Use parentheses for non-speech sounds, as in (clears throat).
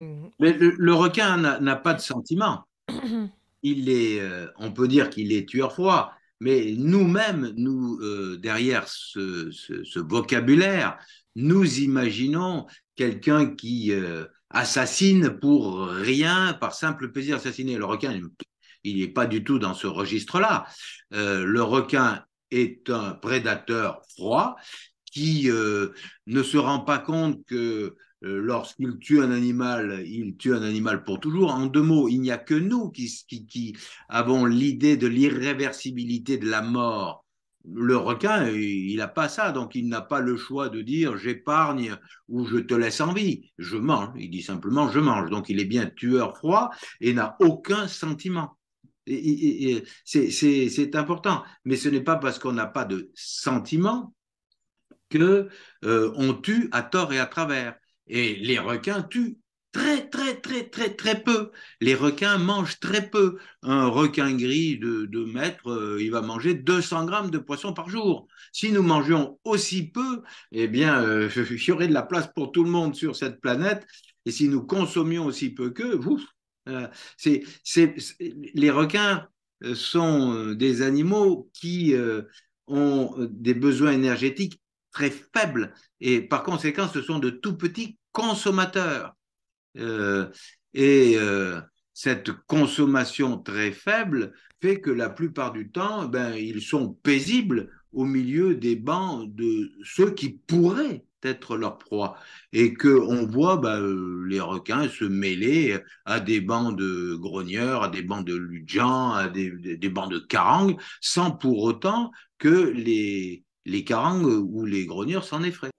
Mhm. Le, le, requin n'a pas de sentiment. (clears throat) Il est, euh, on peut dire qu'il est tueur froid, mais nous-mêmes, nous, euh, derrière ce, vocabulaire, nous imaginons quelqu'un qui euh, assassine pour rien, par simple plaisir assassiné. Le requin, il n'est pas du tout dans ce registre-là. le requin est un prédateur froid qui ne se rend pas compte que euh, lorsqu'il tue un animal, il tue un animal pour toujours. En deux mots, il n'y a que nous qui, avons l'idée de l'irréversibilité de la mort. Le requin, il n'a pas ça, donc il n'a pas le choix de dire j'épargne ou je te laisse en vie. Je mange, il dit simplement je mange. Donc il est bien tueur froid et n'a aucun sentiment. C'est important, mais ce n'est pas parce qu'on n'a pas de sentiment que euh, tue à tort et à travers. Et les requins tuent très, très, très, très, très peu. Les requins mangent très peu. Un requin gris de 2 mètres, euh, il va manger 200 grammes de poisson par jour. Si nous mangeons aussi peu, eh bien, euh, (laughs) il y aurait de la place pour tout le monde sur cette planète. Et si nous consommions aussi peu que vous, euh, c'est, les requins sont des animaux qui ont des besoins énergétiques très faibles. Et par conséquent, ce sont de tout petits Consommateurs euh, et euh, cette consommation très faible fait que la plupart du temps, ben, ils sont paisibles au milieu des bancs de ceux qui pourraient être leur proie et que on voit ben, les requins se mêler à des bancs de grogneurs, à des bancs de ludjans, à des, bancs de carangues, sans pour autant que les, les carangues ou les grogneurs s'en effraient.